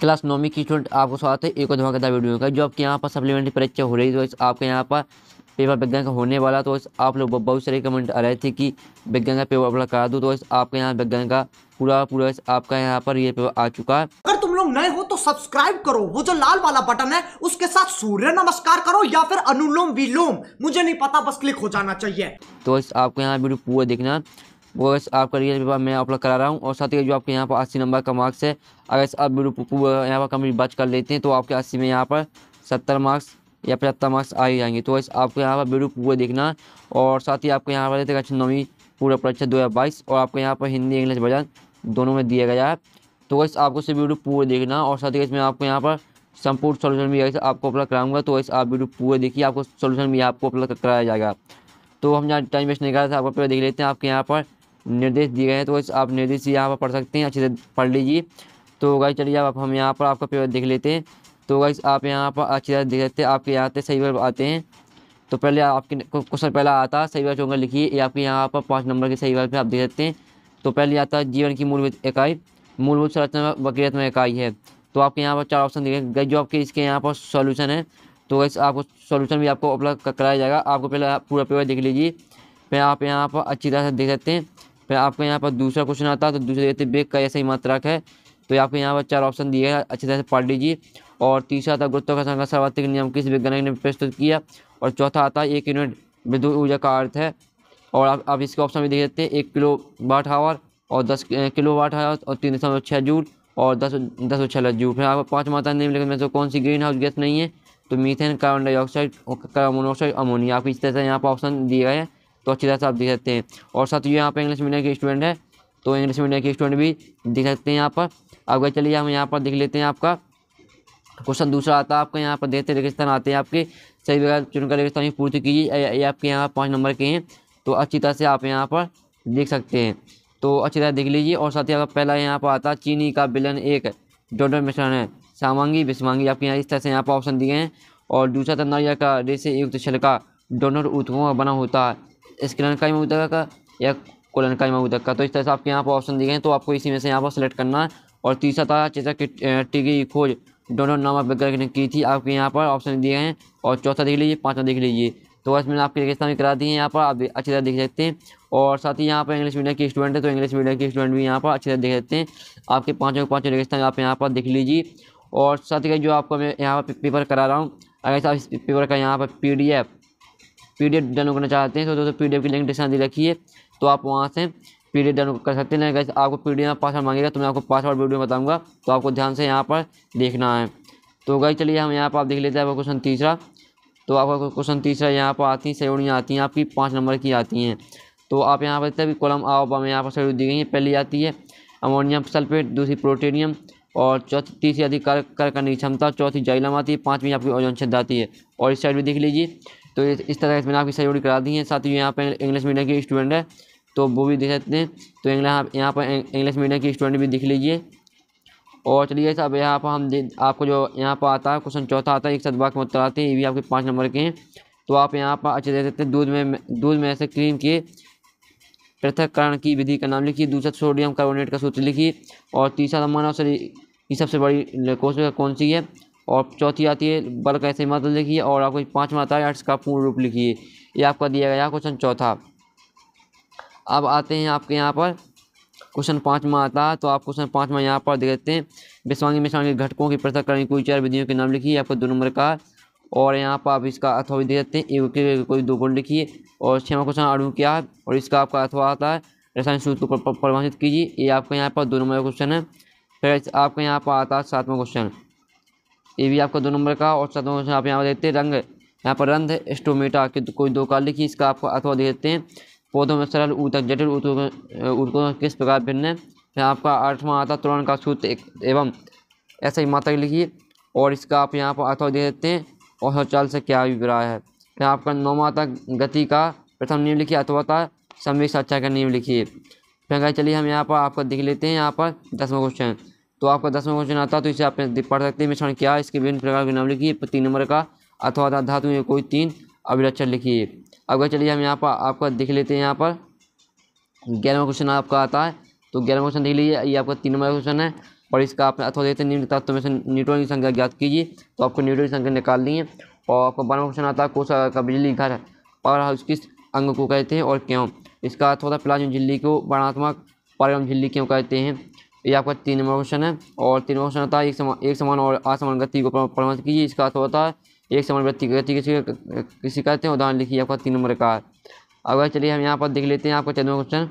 class नौवीं की student आपको स्वागत है एक और धमाकेदार वीडियो का जो आपके यहाँ पर सप्लीमेंट्री परीक्षा हो रही है तो आपके यहाँ पर पेपर विज्ञान का होने वाला तो आप लोग बहुत सारे कमेंट आ रहे थे कि विज्ञान का पेपर अपना करा दूँ तो आपके यहाँ विज्ञान का पूरा पूरा आपका यहाँ पर ये पेपर आ चुका है अगर तुम लोग नए हो तो सब्सक्राइब करो वो जो लाल वाला बटन है उसके साथ सूर्य नमस्कार करो या फिर अनुलोम विलोम मुझे नहीं पता बस क्लिक हो जाना चाहिए तो आपको यहाँ वीडियो पूरा देखना वो आपका रियल पेपर मैं अपलोड करा रहा हूँ और साथ ही जो आपके यहाँ पर अस्सी नंबर का मार्क्स है अगर आप यहाँ पर कमी बच कर लेते हैं तो आपके अस्सी में यहाँ पर सत्तर मार्क्स या पचहत्तर मार्क्स आ ही जाएंगे तो वैसे आपको यहाँ पर वीडियो पूरे देखना और साथ ही आपको यहाँ पर रहते कक्षा नौवीं पूरा परीक्षा दो हज़ार बाईस और आपको यहाँ पर हिंदी इंग्लिश भजन दोनों में दिया गया है तो वैसे आपको सिर्फ वीडियो पूरे देखना और साथ ही इसमें आपको यहाँ पर संपूर्ण सोल्यूशन तो भी आपको अपलोड कराऊंगा तो वैसे आप वीडियो पूरे देखिए आपको सोल्यूशन भी आपको अपलोड कराया जाएगा तो हम यहाँ टाइम वेस्ट नहीं कर रहे थे आपको देख लेते हैं आपके यहाँ पर निर्देश दिए गए हैं तो आप निर्देश यहाँ पर पढ़ सकते हैं अच्छे से पढ़ लीजिए तो गाइस चलिए आप हम यहाँ पर आपका पेपर देख लेते हैं तो गाइस आप यहाँ पर अच्छी तरह देख सकते हैं आपके यहाँ से सही बार आते हैं तो पहले आपके क्वेश्चन पहला आता सही बार चौंगा लिखिए ये आपके यहाँ पर पाँच नंबर के सही बार पर आप देख सकते हैं तो पहले आता है जीवन की मूलभूत इकाई मूलभूत संरचना में इकाई है तो आपके यहाँ पर चार ऑप्शन दिए गए जो आपके इसके यहाँ पर सॉल्यूशन है तो वैसे आपको सॉल्यूशन भी आपको उपलब्ध कराया जाएगा आपको पहले पूरा पेपर देख लीजिए फिर आप यहाँ पर अच्छी तरह से देख सकते हैं फिर आपको यहाँ पर दूसरा क्वेश्चन आता है तो दूसरे देते बेग का ऐसे ही मात्रक है तो आपको यहाँ पर चार ऑप्शन दिए हैं अच्छी तरह से पढ़ लीजिए और तीसरा था गुरुत्वाकर्षण का सर्वाधिक नियम किस वैज्ञानिक ने प्रस्तुत किया और चौथा आता है एक यूनिट विद्युत ऊर्जा का अर्थ है और आप आप इसके ऑप्शन भी देख सकते हैं एक किलो वाट हावर और दस किलो वाट हावर और तीन दशमलव छः जूल और दस दस सौ छः जूल फिर आप पाँच मात्रा नहीं लेकिन तो कौन सी ग्रीन हाउस गैस नहीं है तो methane carbon dioxide carbon monoxide ammonia आप इस तरह से यहाँ पर ऑप्शन दिए गए हैं तो अच्छी तरह से आप देख सकते हैं और साथ ही यहाँ पर इंग्लिश मीडियम के स्टूडेंट है तो इंग्लिश मीडियम के स्टूडेंट भी देख सकते हैं यहाँ पर अब चलिए हम यहाँ पर देख लेते हैं आपका क्वेश्चन दूसरा आता है आपका यहाँ पर देते रेगिस्तान आते हैं आपके सही वगैरह चुनकर रेगिस्तान की पूर्ति कीजिए ये आपके यहाँ पाँच नंबर के हैं तो अच्छी तरह से आप यहाँ पर देख सकते हैं तो अच्छी तरह देख लीजिए और साथ ही आपका पहला यहाँ पर आता चीनी का बिलन एक डोडर मिश्रण है सामांगी विषमांगी आपके यहाँ इस तरह से यहाँ पर ऑप्शन दिए हैं और दूसरा था नारियल का रेसे युक्त छलका डोनर उत्कों का बना होता है स्क्रीन का ही मऊदगा का या कोलन का ही मऊदग का तो इस तरह से आपके यहाँ पर ऑप्शन दिए गए हैं तो आपको इसी में से यहाँ पर सेलेक्ट करना है और तीसरा था चेचा टी की खोज डोनल्ड नामक वगैरह ने की थी आपके यहाँ पर ऑप्शन दिए हैं और चौथा देख लीजिए पाँचवा देख लीजिए तो बस मैंने आपकी रेगिस्तान करा दी है यहाँ पर आप अच्छी तरह देख सकते हैं और साथ ही यहाँ पर इंग्लिश मीडियम के स्टूडेंट है तो इंग्लिश मीडियम के स्टूडेंट भी यहाँ पर अच्छी तरह देख सकते हैं आपके पाँचों पाँचों रेगिस्तान आप यहाँ पर देख लीजिए और साथ ही जो आपको मैं यहाँ पर पेपर करा रहा हूँ अगर आप इस पेपर का यहाँ पर पी डी एफ पी डाउनलोड करना चाहते हैं तो दोस्तों पी की लिंक डिस्क्रिप्शन दे रखी है तो आप वहाँ से पी डाउनलोड कर सकते हैं कैसे आपको पी डी पासवर्ड मांगेगा तो मैं आपको पासवर्ड वीडियो में बताऊँगा तो आपको ध्यान से यहाँ पर देखना है तो गई चलिए हम यहाँ पर आप देख लेते हैं आपका क्वेश्चन तीसरा तो आपका क्वेश्चन तीसरा यहाँ पर आती हैं सयोड़ियाँ आती हैं आपकी पाँच नंबर की आती हैं तो आप यहाँ पर देखते हैं कोलम आओ में यहाँ पर सयोड़ दी गई है पहली आती है अमोनियम सल्फेट दूसरी प्रोटेनियम और चौथी तीसरी आती है कर करने की क्षमता चौथी जाइलम आती है पाँचवीं आपकी ओजोन छद आती है और इस साइड भी देख लीजिए तो इस तरह इसमें आपकी सही जोड़ी करा दी है साथ ही यहाँ पर इंग्लिश मीडियम के स्टूडेंट है तो वो भी देख सकते हैं तो इंग्लिश यहाँ पर इंग्लिश मीडियम की स्टूडेंट भी दिख लीजिए और चलिए साहब यहाँ पर हम आपको जो यहाँ पर आता है क्वेश्चन चौथा आता है एक साथ बाग में उत्तर आते हैं ये भी आपके पाँच नंबर के हैं तो आप यहाँ पर अच्छे दे सकते हैं दूध में दूध में ऐसे क्रीम के पृथककरण की विधि का नाम लिखिए दूसरा सोडियम कार्बोनेट का सूत्र लिखिए और तीसरा मानव सर ये सबसे बड़ी कोशिका कौन सी है और चौथी आती है बल का ऐसे मतलब तो लिखिए और आपको पाँचवा आता है अर्थ का पूर्ण रूप लिखिए ये आपका दिया गया क्वेश्चन चौथा अब आते हैं आपके यहाँ पर क्वेश्चन पाँचवा आता है तो आप क्वेश्चन पाँचवा यहाँ पर देखते हैं विस्वांगी मिश्रांगी घटकों की पृथक करने कोई चार विधियों के नाम लिखिए आपको दो नंबर का और यहाँ पर आप इसका अथवा भी देख सकते हैं एक के कोई दो गुण लिखिए और छवा क्वेश्चन अड़ू क्या है और इसका आपका अथवा आता है रसायन सूत्र को परिभाषित कीजिए ये आपके यहाँ पर दो नंबर का क्वेश्चन है फिर आपके यहाँ पर आता है सातवां क्वेश्चन ये भी आपका दो नंबर का और साथ आप यहाँ देखते हैं रंग यहाँ पर रंध एस्टोमेटा के कोई दो काल लिखी इसका आपको अथवा दे देते हैं पौधों में सरल ऊतक जटिल ऊतकों किस प्रकार भिन्न है यहाँ आपका आठवां आता तुरंत का सूत्र एवं ऐसा ही मात्रा लिखिए और इसका आप यहाँ पर अथवा दे देते हैं और शौचाल से क्या अभिप्राय है यहाँ आपका नौवा था गति का प्रथम नियम लिखिए अथवा था संवेक साक्षा का नियम लिखिए फिर चलिए हम यहाँ पर आपका देख लेते हैं यहाँ पर दसवा क्वेश्चन तो आपका दसवां क्वेश्चन आता तो इसे आप पढ़ सकते हैं मिश्रण क्या है इसके विभिन्न प्रकार के नाम लिखिए तीन नंबर का अथवा धातु में कोई तीन अभिलक्षण लिखिए अब चलिए हम यहाँ पर आपका देख लेते हैं यहाँ पर ग्यारहवा क्वेश्चन आपका आता है तो ग्यारहवा क्वेश्चन देख लीजिए ये आपका तीन नंबर क्वेश्चन है और इसका आप अथवा देते निम्न तत्व में से न्यूट्रॉन की संख्या ज्ञात कीजिए तो आपको न्यूट्रॉन की संख्या निकालनी है और आपका बारहवा क्वेश्चन आता है कोसा का बिजली घर और किस अंग को कहते हैं और क्यों इसका अर्थ होता है झिल्ली को वर्णात्मक पारगम झिल्ली क्यों कहते हैं ये आपका तीन नंबर क्वेश्चन है और तीन क्वेश्चन होता है एक समान एक समान और असमान गति को प्रमाणित कीजिए इसका अर्थ होता है एक समान गति गति किसी किसी कहते हैं उदाहरण लिखिए आपका तीन नंबर का अगर चलिए हम यहाँ पर देख लेते हैं आपका चंद्र क्वेश्चन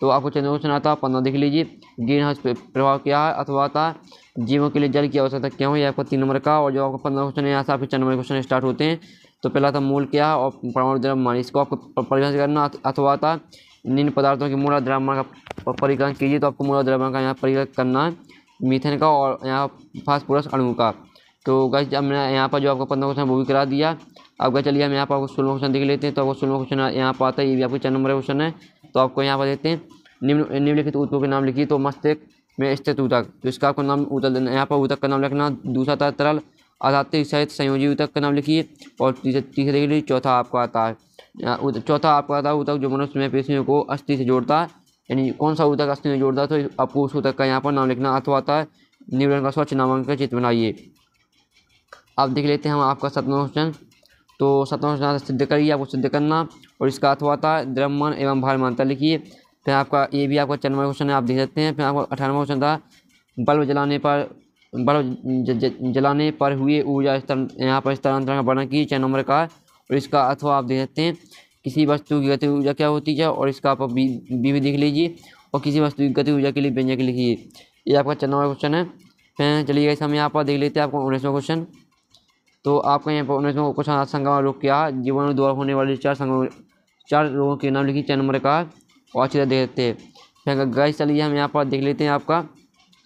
तो आपको चंद्र क्वेश्चन आता है पंद्रह देख लीजिए ग्रीन हाउस प्रभाव क्या है अथवा आता है जीवों के लिए जल की आवश्यकता क्या हो यह आपका तीन नंबर का और जो आपका पंद्रह क्वेश्चन है यहाँ से आपके चंद नंबर क्वेश्चन स्टार्ट होते हैं तो पहला था मूल क्या है और परमाणु द्रव्यमान इसको आपको परिभाषित करना अथवा था निम्न पदार्थों के मूल द्रव्यमान का परिकलन कीजिए तो आपको मूल द्रव्यमान का यहाँ परिकलन करना है मीथेन का और यहाँ फास्फोरस अणु का तो गैस मैंने यहाँ पर जो आपको पंद्रह क्वेश्चन वो भी करा दिया अब गए चलिए हम यहाँ पर आपको सोलह क्वेश्चन देख लेते हैं तो आपको सोलह क्वेश्चन यहाँ पर आता है ये भी आपको चार नंबर क्वेश्चन है तो आपको यहाँ पर देते हैं निम्न निम्नलिखित ऊतकों के नाम लिखिए तो मस्तिष्क में स्थित उतक तो इसका आपको नाम ऊतक देना यहाँ पर ऊतक का नाम लिखना दूसरा था तरल आधातिक सहित संयोजी उतक का नाम लिखिए और तीसरे तीसरे के लिए चौथा आपको आता है चौथा आपका था ऊतक जो मनुष्य में पेशियों को अस्थि से जोड़ता है यानी कौन सा ऊतक अस्थि में जोड़ता है तो आपको उस ऊतक का यहाँ पर नाम लिखना अथवा आता है निवरण का स्वच्छ नामांकन चित्र बनाइए आप देख लेते हैं हम आपका सतवा क्वेश्चन तो सतवा क्वेश्चन सिद्ध करिए आपको सिद्ध करना और इसका अथवा आता है द्रव्यमान एवं भार मानता लिखिए फिर आपका ये भी आपका चौनवा क्वेश्चन है आप देख सकते हैं फिर आपका अठारहवा क्वेश्चन था बल्ब जलाने पर बल्ब जलाने पर हुए ऊर्जा स्तर यहाँ पर स्थानांतरण का वर्णन की चैन नंबर का और इसका अथवा आप देख सकते हैं किसी वस्तु की गति ऊर्जा क्या होती है और इसका आप बी भी देख लीजिए और किसी वस्तु की गति ऊर्जा के लिए व्यंजक लिखिए ये आपका चौदह नंबर क्वेश्चन है फिर चलिए इस हम यहाँ पर देख लेते हैं आपका उन्नीसवा क्वेश्चन तो आपका यहाँ पर उन्नीसवा क्वेश्चन संगमा रोग क्या है जीवन में द्वारा होने वाले चार संगम चार लोगों के नाम लिखिए चार नंबर का और अच्छी तरह देख सकते हैं फिर गैस चलिए हम यहाँ पर देख लेते हैं आपका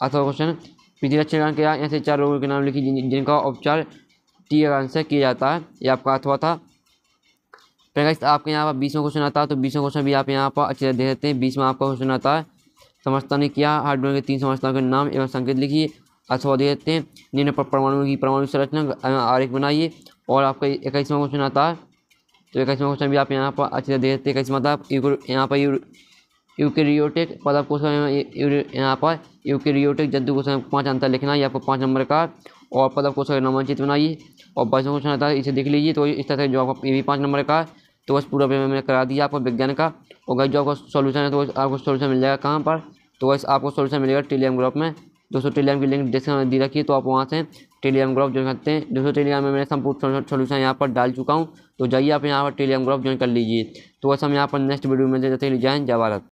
अथवा क्वेश्चन पृथ्वी अच्छे क्या ऐसे चार लोगों के नाम लिखिए जिनका उपचार टी आंसर किया जाता है ये आपका अथवा था फिर तो गाइस आपके यहाँ पर बीसवा क्वेश्चन आता है तो बीसवें क्वेश्चन भी आप यहाँ पर अच्छे से देख सकते हैं में आपका क्वेश्चन आता है समझता ने किया हाइड्रोजन के तीन समझताओं के नाम एवं संकेत लिखिए अथवा अच्छा दे देते हैं निम्न पर परमाणु की परमाणु संरचना आरेख बनाइए और आपका इक्कीसवां क्वेश्चन आता है तो इक्कीसवां क्वेश्चन भी आप यहाँ पर अच्छे से देख देते हैं इक्कीसवां मतलब यहाँ पर यूकेरियोटिक पदक कोशक यहाँ पर यूकेरियोटिक जंतु कोशक पाँच अंतर लिखना है आपको पाँच नंबर का और पदक कोशक नामांकित बनाइए और बाईसवा क्वेश्चन आता है इसे देख लीजिए तो इस तरह से जो आपका ये भी पाँच नंबर का तो बस पूरा पेमेंट मैंने करा दिया आपको विज्ञान का और गई जो आपको सोल्यूशन है तो आपको सोल्यूशन मिल जाएगा कहाँ पर तो वैसे आपको सोल्यूशन मिलेगा टेलीग्राम ग्रुप में दोस्तों टेलीग्राम की लिंक डिस्क्रिप्शन में दी रखी है तो आप वहाँ से टेलीग्राम ग्रुप ज्वाइन करते हैं दोस्तों टेलीग्राम में मैंने संपूर्ण सोल्यूशन यहाँ पर डाल चुका हूँ तो जाइए आप यहाँ पर टेलीग्राम ग्रुप ज्वाइन कर लीजिए तो वैसे हम यहाँ पर नेक्स्ट वीडियो में जैसे हैं जय जय भारत